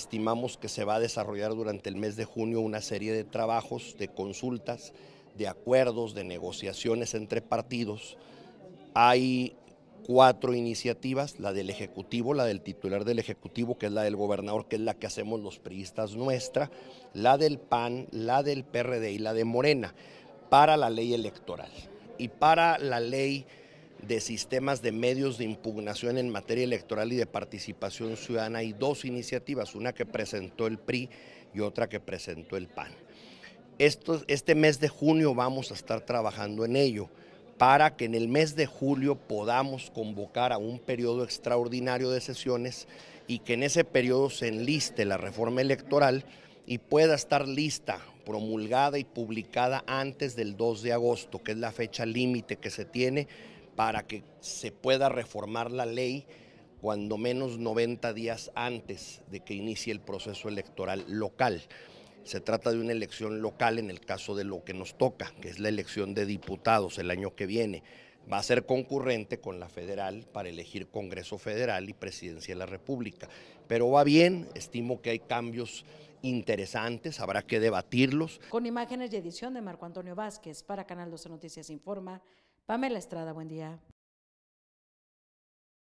Estimamos que se va a desarrollar durante el mes de junio una serie de trabajos, de consultas, de acuerdos, de negociaciones entre partidos. Hay cuatro iniciativas, la del Ejecutivo, la del titular del Ejecutivo, que es la del gobernador, que es la que hacemos los priistas nuestra, la del PAN, la del PRD y la de Morena, para la ley electoral y para la ley de sistemas de medios de impugnación en materia electoral y de participación ciudadana. y dos iniciativas, una que presentó el PRI y otra que presentó el PAN. Esto, este mes de junio vamos a estar trabajando en ello para que en el mes de julio podamos convocar a un periodo extraordinario de sesiones y que en ese periodo se enliste la reforma electoral y pueda estar lista, promulgada y publicada antes del 2 de agosto, que es la fecha límite que se tiene para que se pueda reformar la ley cuando menos 90 días antes de que inicie el proceso electoral local. Se trata de una elección local en el caso de lo que nos toca, que es la elección de diputados el año que viene. Va a ser concurrente con la federal para elegir Congreso Federal y Presidencia de la República. Pero va bien, estimo que hay cambios interesantes, habrá que debatirlos. Con imágenes y edición de Marco Antonio Vázquez para Canal 12 Noticias Informa. Pamela Estrada, buen día.